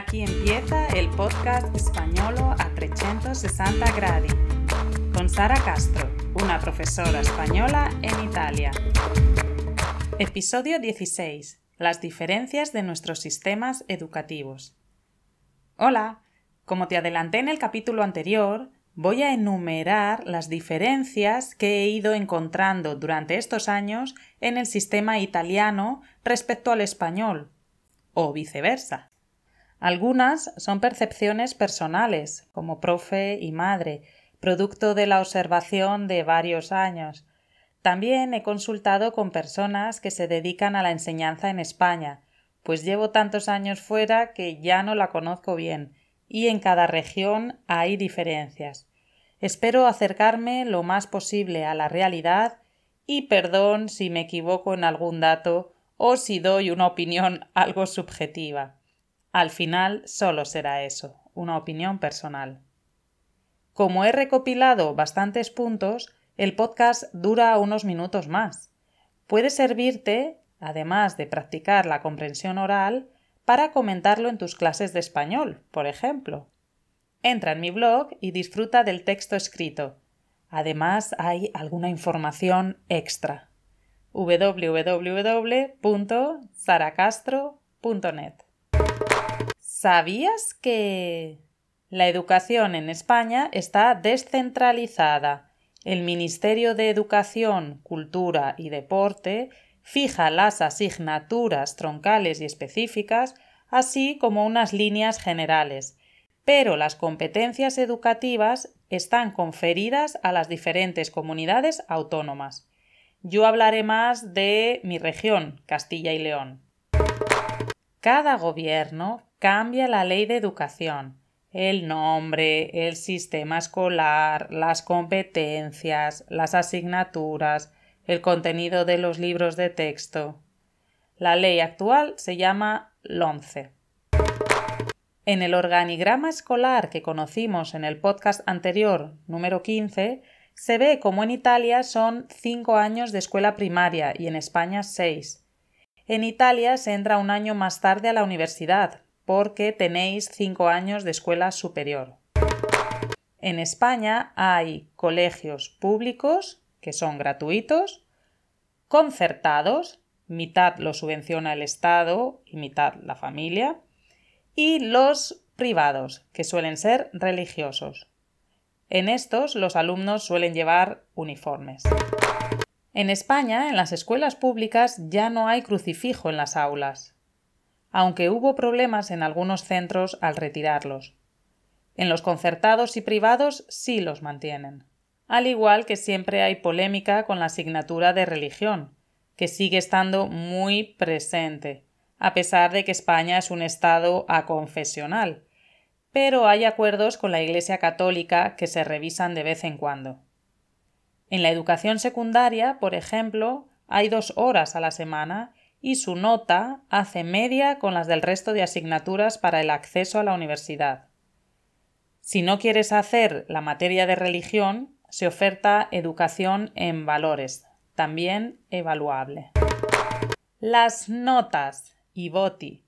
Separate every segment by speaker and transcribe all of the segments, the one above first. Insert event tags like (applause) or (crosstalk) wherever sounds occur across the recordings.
Speaker 1: Aquí empieza el podcast españolo a 360 gradi con Sara Castro, una profesora española en Italia. Episodio 16. Las diferencias de nuestros sistemas educativos. Hola, como te adelanté en el capítulo anterior, voy a enumerar las diferencias que he ido encontrando durante estos años en el sistema italiano respecto al español, o viceversa. Algunas son percepciones personales, como profe y madre, producto de la observación de varios años. También he consultado con personas que se dedican a la enseñanza en España, pues llevo tantos años fuera que ya no la conozco bien, y en cada región hay diferencias. Espero acercarme lo más posible a la realidad y perdón si me equivoco en algún dato o si doy una opinión (laughs) algo subjetiva. Al final solo será eso, una opinión personal. Como he recopilado bastantes puntos, el podcast dura unos minutos más. Puede servirte, además de practicar la comprensión oral, para comentarlo en tus clases de español, por ejemplo. Entra en mi blog y disfruta del texto escrito. Además hay alguna información extra. www.saracastro.net ¿Sabías que... La educación en España está descentralizada. El Ministerio de Educación, Cultura y Deporte fija las asignaturas troncales y específicas, así como unas líneas generales, pero las competencias educativas están conferidas a las diferentes comunidades autónomas. Yo hablaré más de mi región, Castilla y León. Cada gobierno Cambia la ley de educación, el nombre, el sistema escolar, las competencias, las asignaturas, el contenido de los libros de texto. La ley actual se llama LOMCE. En el organigrama escolar que conocimos en el podcast anterior, número 15, se ve como en Italia son cinco años de escuela primaria y en España 6. En Italia se entra un año más tarde a la universidad, porque tenéis cinco años de escuela superior. En España hay colegios públicos, que son gratuitos, concertados, mitad lo subvenciona el Estado y mitad la familia, y los privados, que suelen ser religiosos. En estos los alumnos suelen llevar uniformes. En España, en las escuelas públicas ya no hay crucifijo en las aulas aunque hubo problemas en algunos centros al retirarlos. En los concertados y privados sí los mantienen. Al igual que siempre hay polémica con la asignatura de religión, que sigue estando muy presente, a pesar de que España es un Estado aconfesional, pero hay acuerdos con la Iglesia católica que se revisan de vez en cuando. En la educación secundaria, por ejemplo, hay dos horas a la semana y su nota hace media con las del resto de asignaturas para el acceso a la universidad. Si no quieres hacer la materia de religión, se oferta educación en valores, también evaluable. Las notas y boti.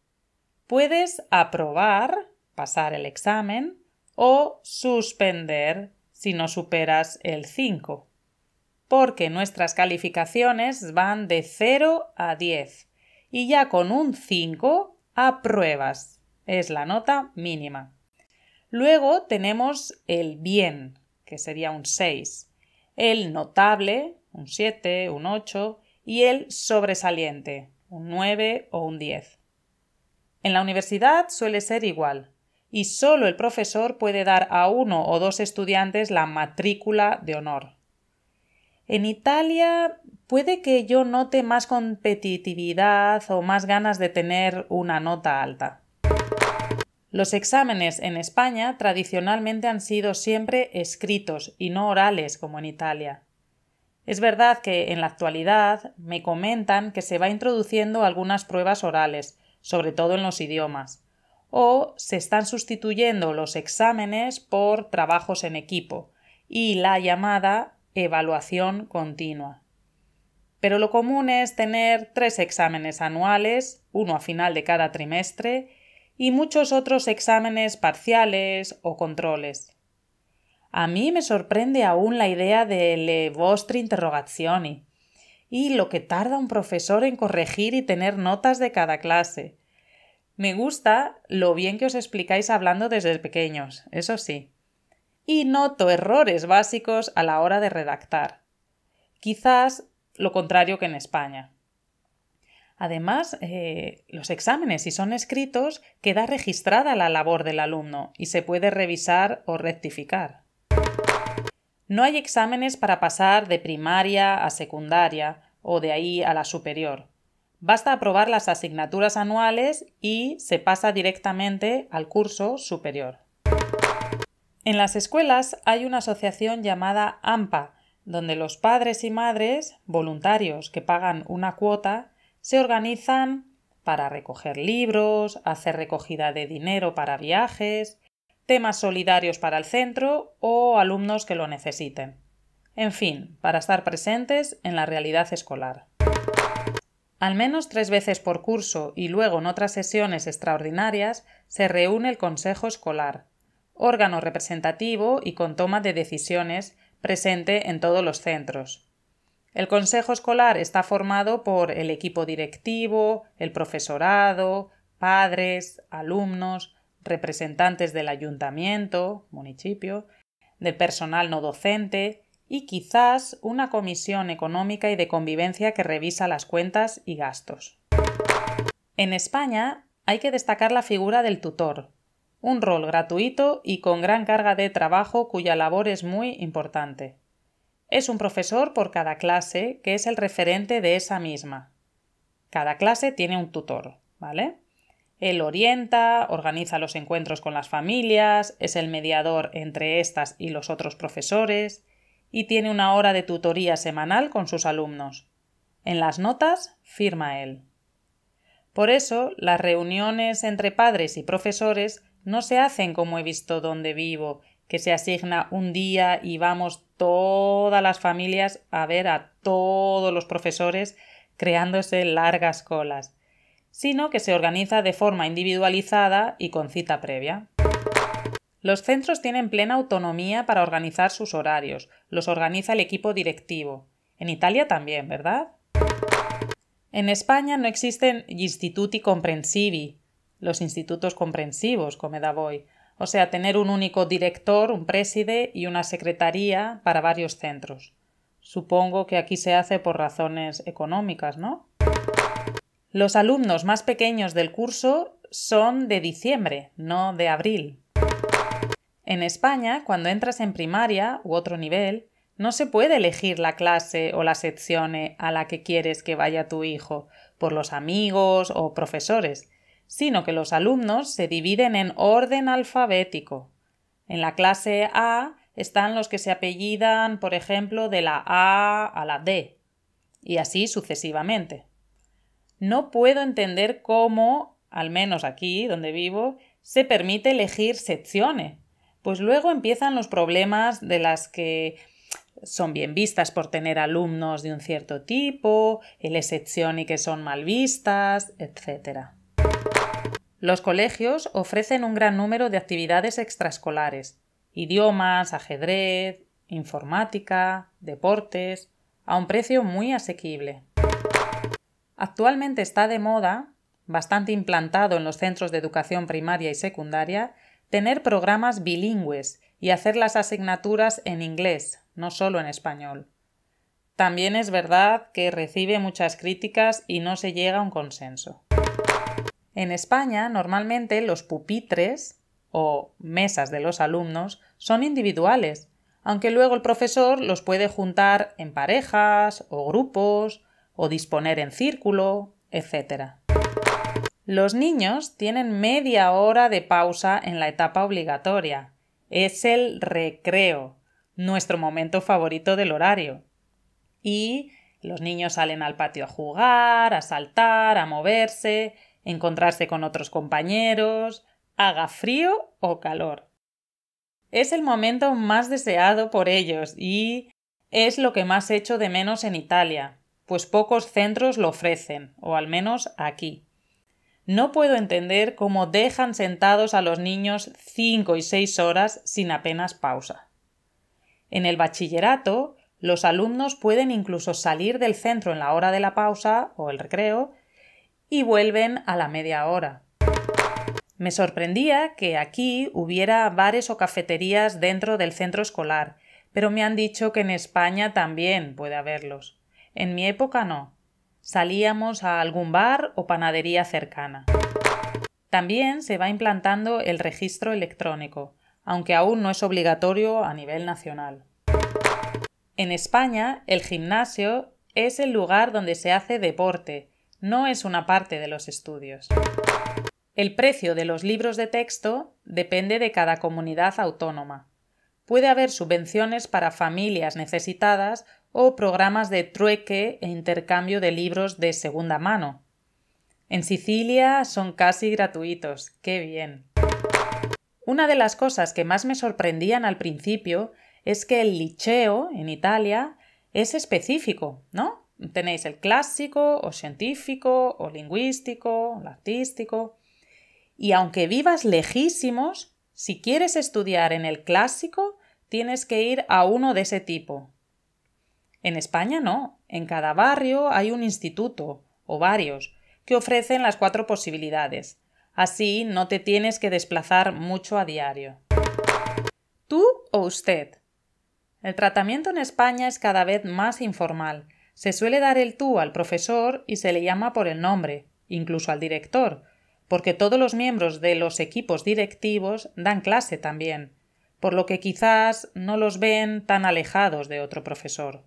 Speaker 1: Puedes aprobar, pasar el examen, o suspender si no superas el 5 porque nuestras calificaciones van de 0 a 10 y ya con un 5 apruebas. Es la nota mínima. Luego tenemos el bien, que sería un 6, el notable, un 7, un 8, y el sobresaliente, un 9 o un 10. En la universidad suele ser igual, y solo el profesor puede dar a uno o dos estudiantes la matrícula de honor. En Italia puede que yo note más competitividad o más ganas de tener una nota alta. Los exámenes en España tradicionalmente han sido siempre escritos y no orales como en Italia. Es verdad que en la actualidad me comentan que se va introduciendo algunas pruebas orales, sobre todo en los idiomas, o se están sustituyendo los exámenes por trabajos en equipo y la llamada evaluación continua. Pero lo común es tener tres exámenes anuales, uno a final de cada trimestre, y muchos otros exámenes parciales o controles. A mí me sorprende aún la idea de le vostre interrogazioni y lo que tarda un profesor en corregir y tener notas de cada clase. Me gusta lo bien que os explicáis hablando desde pequeños, eso sí y noto errores básicos a la hora de redactar. Quizás lo contrario que en España. Además, eh, los exámenes, si son escritos, queda registrada la labor del alumno y se puede revisar o rectificar. No hay exámenes para pasar de primaria a secundaria o de ahí a la superior. Basta aprobar las asignaturas anuales y se pasa directamente al curso superior. En las escuelas hay una asociación llamada AMPA, donde los padres y madres, voluntarios que pagan una cuota, se organizan para recoger libros, hacer recogida de dinero para viajes, temas solidarios para el centro o alumnos que lo necesiten. En fin, para estar presentes en la realidad escolar. Al menos tres veces por curso y luego en otras sesiones extraordinarias se reúne el Consejo Escolar, órgano representativo y con toma de decisiones presente en todos los centros. El Consejo Escolar está formado por el equipo directivo, el profesorado, padres, alumnos, representantes del ayuntamiento, municipio, de personal no docente y quizás una comisión económica y de convivencia que revisa las cuentas y gastos. En España hay que destacar la figura del tutor, un rol gratuito y con gran carga de trabajo cuya labor es muy importante. Es un profesor por cada clase que es el referente de esa misma. Cada clase tiene un tutor, ¿vale? Él orienta, organiza los encuentros con las familias, es el mediador entre estas y los otros profesores y tiene una hora de tutoría semanal con sus alumnos. En las notas firma él. Por eso, las reuniones entre padres y profesores no se hacen como he visto donde vivo, que se asigna un día y vamos todas las familias a ver a todos los profesores creándose largas colas, sino que se organiza de forma individualizada y con cita previa. Los centros tienen plena autonomía para organizar sus horarios, los organiza el equipo directivo. En Italia también, ¿verdad? En España no existen gli istituti comprensivi, los institutos comprensivos, como voy o sea, tener un único director, un préside y una secretaría para varios centros. Supongo que aquí se hace por razones económicas, ¿no? Los alumnos más pequeños del curso son de diciembre, no de abril. En España, cuando entras en primaria u otro nivel, no se puede elegir la clase o la sección a la que quieres que vaya tu hijo, por los amigos o profesores, sino que los alumnos se dividen en orden alfabético. En la clase A están los que se apellidan, por ejemplo, de la A a la D, y así sucesivamente. No puedo entender cómo, al menos aquí donde vivo, se permite elegir secciones, pues luego empiezan los problemas de las que son bien vistas por tener alumnos de un cierto tipo, el excepción y que son mal vistas, etcétera. Los colegios ofrecen un gran número de actividades extraescolares, idiomas, ajedrez, informática, deportes, a un precio muy asequible. Actualmente está de moda, bastante implantado en los centros de educación primaria y secundaria, tener programas bilingües y hacer las asignaturas en inglés, no solo en español. También es verdad que recibe muchas críticas y no se llega a un consenso. En España, normalmente los pupitres o mesas de los alumnos son individuales, aunque luego el profesor los puede juntar en parejas o grupos o disponer en círculo, etc. Los niños tienen media hora de pausa en la etapa obligatoria. Es el recreo, nuestro momento favorito del horario. Y los niños salen al patio a jugar, a saltar, a moverse, encontrarse con otros compañeros, haga frío o calor. Es el momento más deseado por ellos y es lo que más echo de menos en Italia, pues pocos centros lo ofrecen, o al menos aquí. No puedo entender cómo dejan sentados a los niños cinco y seis horas sin apenas pausa. En el bachillerato, los alumnos pueden incluso salir del centro en la hora de la pausa o el recreo y vuelven a la media hora. Me sorprendía que aquí hubiera bares o cafeterías dentro del centro escolar, pero me han dicho que en España también puede haberlos. En mi época no. Salíamos a algún bar o panadería cercana. También se va implantando el registro electrónico, aunque aún no es obligatorio a nivel nacional. En España, el gimnasio es el lugar donde se hace deporte, no es una parte de los estudios. El precio de los libros de texto depende de cada comunidad autónoma. Puede haber subvenciones para familias necesitadas o programas de trueque e intercambio de libros de segunda mano. En Sicilia son casi gratuitos. ¡Qué bien! Una de las cosas que más me sorprendían al principio es que el liceo en Italia es específico, ¿no? Tenéis el clásico o científico o lingüístico, o artístico. Y aunque vivas lejísimos, si quieres estudiar en el clásico, tienes que ir a uno de ese tipo. En España no. En cada barrio hay un instituto, o varios, que ofrecen las cuatro posibilidades. Así no te tienes que desplazar mucho a diario. ¿Tú o usted? El tratamiento en España es cada vez más informal se suele dar el tú al profesor y se le llama por el nombre, incluso al director, porque todos los miembros de los equipos directivos dan clase también, por lo que quizás no los ven tan alejados de otro profesor.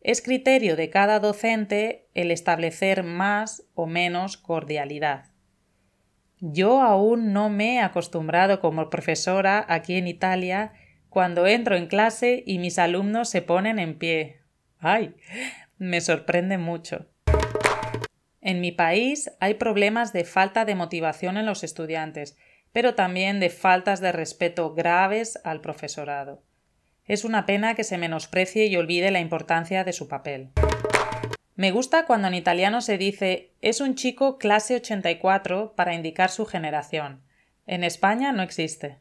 Speaker 1: Es criterio de cada docente el establecer más o menos cordialidad. Yo aún no me he acostumbrado como profesora aquí en Italia cuando entro en clase y mis alumnos se ponen en pie, ¡Ay! Me sorprende mucho. En mi país hay problemas de falta de motivación en los estudiantes, pero también de faltas de respeto graves al profesorado. Es una pena que se menosprecie y olvide la importancia de su papel. Me gusta cuando en italiano se dice es un chico clase 84 para indicar su generación. En España no existe.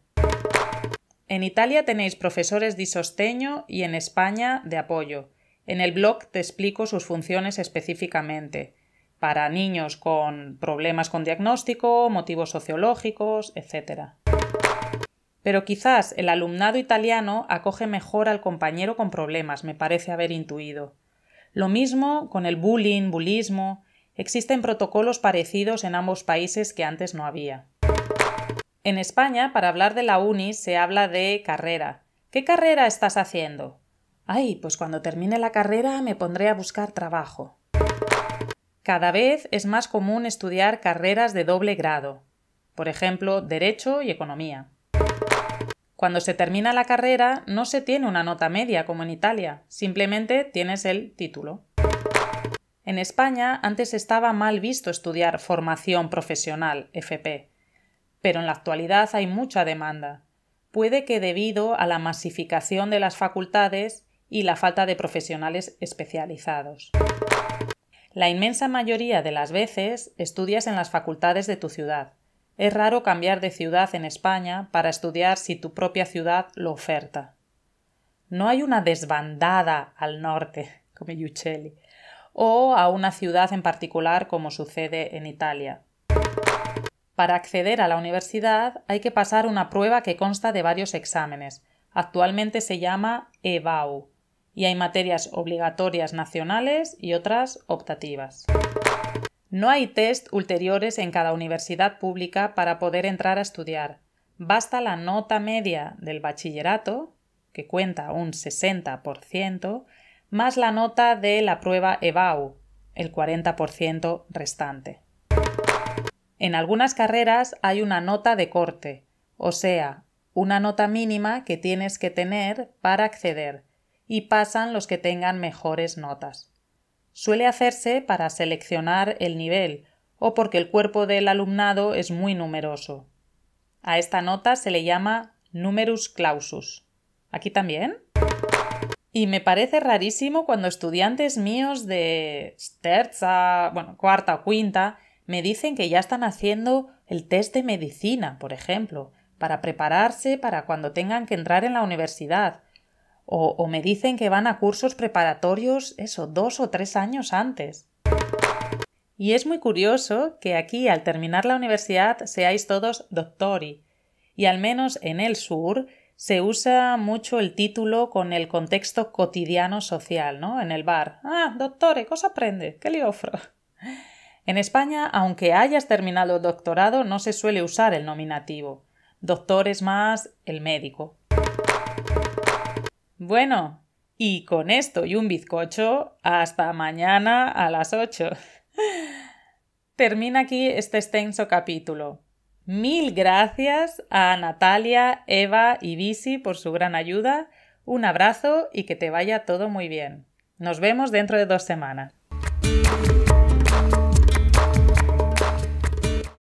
Speaker 1: En Italia tenéis profesores de sosteño y en España de apoyo. En el blog te explico sus funciones específicamente para niños con problemas con diagnóstico, motivos sociológicos, etc. Pero quizás el alumnado italiano acoge mejor al compañero con problemas, me parece haber intuido. Lo mismo con el bullying, bulismo… Existen protocolos parecidos en ambos países que antes no había. En España, para hablar de la uni, se habla de carrera. ¿Qué carrera estás haciendo? Ay, pues cuando termine la carrera me pondré a buscar trabajo. Cada vez es más común estudiar carreras de doble grado, por ejemplo, Derecho y Economía. Cuando se termina la carrera no se tiene una nota media como en Italia, simplemente tienes el título. En España antes estaba mal visto estudiar formación profesional, FP, pero en la actualidad hay mucha demanda. Puede que debido a la masificación de las facultades y la falta de profesionales especializados. La inmensa mayoría de las veces estudias en las facultades de tu ciudad. Es raro cambiar de ciudad en España para estudiar si tu propia ciudad lo oferta. No hay una desbandada al norte, (laughs) como Uccelli, o a una ciudad en particular como sucede en Italia. Para acceder a la universidad hay que pasar una prueba que consta de varios exámenes. Actualmente se llama EBAU, y hay materias obligatorias nacionales y otras optativas. No hay test ulteriores en cada universidad pública para poder entrar a estudiar. Basta la nota media del bachillerato, que cuenta un 60%, más la nota de la prueba EBAU, el 40% restante. En algunas carreras hay una nota de corte, o sea, una nota mínima que tienes que tener para acceder, y pasan los que tengan mejores notas. Suele hacerse para seleccionar el nivel o porque el cuerpo del alumnado es muy numeroso. A esta nota se le llama numerus clausus. ¿Aquí también? Y me parece rarísimo cuando estudiantes míos de terza, bueno, cuarta o quinta me dicen que ya están haciendo el test de medicina, por ejemplo, para prepararse para cuando tengan que entrar en la universidad, o, me dicen que van a cursos preparatorios, eso, dos o tres años antes. Y es muy curioso que aquí, al terminar la universidad, seáis todos doctori. Y al menos en el sur, se usa mucho el título con el contexto cotidiano social, ¿no? En el bar. Ah, doctore, cosa aprende? ¿Qué le ofro? En España, aunque hayas terminado el doctorado, no se suele usar el nominativo. Doctor es más el médico. Bueno, y con esto y un bizcocho, hasta mañana a las 8. (laughs) Termina aquí este extenso capítulo. Mil gracias a Natalia, Eva y Bisi por su gran ayuda. Un abrazo y que te vaya todo muy bien. Nos vemos dentro de dos semanas.